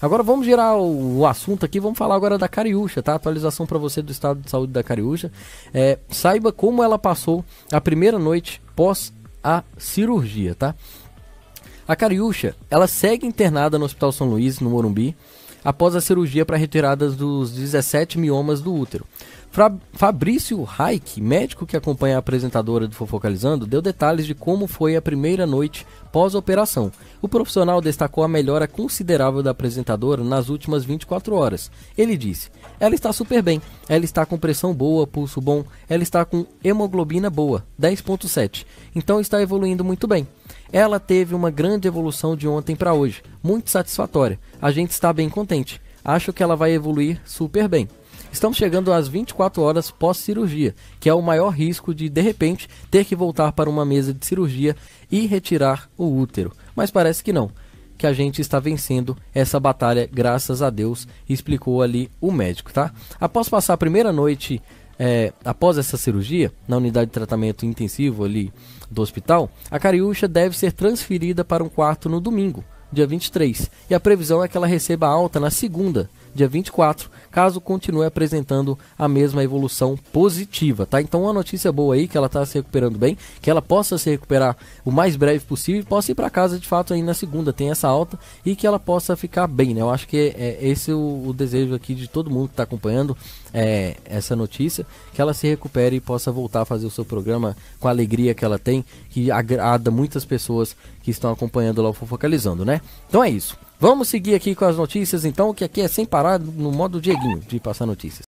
Agora vamos girar o, o assunto aqui, vamos falar agora da Cariúcha, tá? Atualização para você do estado de saúde da Cariúcha. É, saiba como ela passou a primeira noite pós a cirurgia, tá? A Cariúcha, ela segue internada no Hospital São Luís, no Morumbi, após a cirurgia para retiradas dos 17 miomas do útero. Fabrício Raik, médico que acompanha a apresentadora do Fofocalizando, deu detalhes de como foi a primeira noite pós-operação. O profissional destacou a melhora considerável da apresentadora nas últimas 24 horas. Ele disse: Ela está super bem, ela está com pressão boa, pulso bom, ela está com hemoglobina boa, 10,7. Então está evoluindo muito bem. Ela teve uma grande evolução de ontem para hoje, muito satisfatória. A gente está bem contente. Acho que ela vai evoluir super bem. Estamos chegando às 24 horas pós-cirurgia, que é o maior risco de, de repente, ter que voltar para uma mesa de cirurgia e retirar o útero. Mas parece que não, que a gente está vencendo essa batalha, graças a Deus, explicou ali o médico, tá? Após passar a primeira noite é, após essa cirurgia, na unidade de tratamento intensivo ali do hospital, a Cariúcha deve ser transferida para um quarto no domingo, dia 23, e a previsão é que ela receba alta na segunda, dia 24, caso continue apresentando a mesma evolução positiva, tá? Então uma notícia boa aí que ela está se recuperando bem, que ela possa se recuperar o mais breve possível e possa ir para casa de fato aí na segunda, tem essa alta e que ela possa ficar bem, né? Eu acho que é, é esse o, o, desejo aqui de todo mundo que está acompanhando é, essa notícia, que ela se recupere e possa voltar a fazer o seu programa com a alegria que ela tem, que agrada muitas pessoas que estão acompanhando lá o Fofocalizando, né? Então é isso. Vamos seguir aqui com as notícias então, que aqui é sem parar no modo Dieguinho de passar notícias.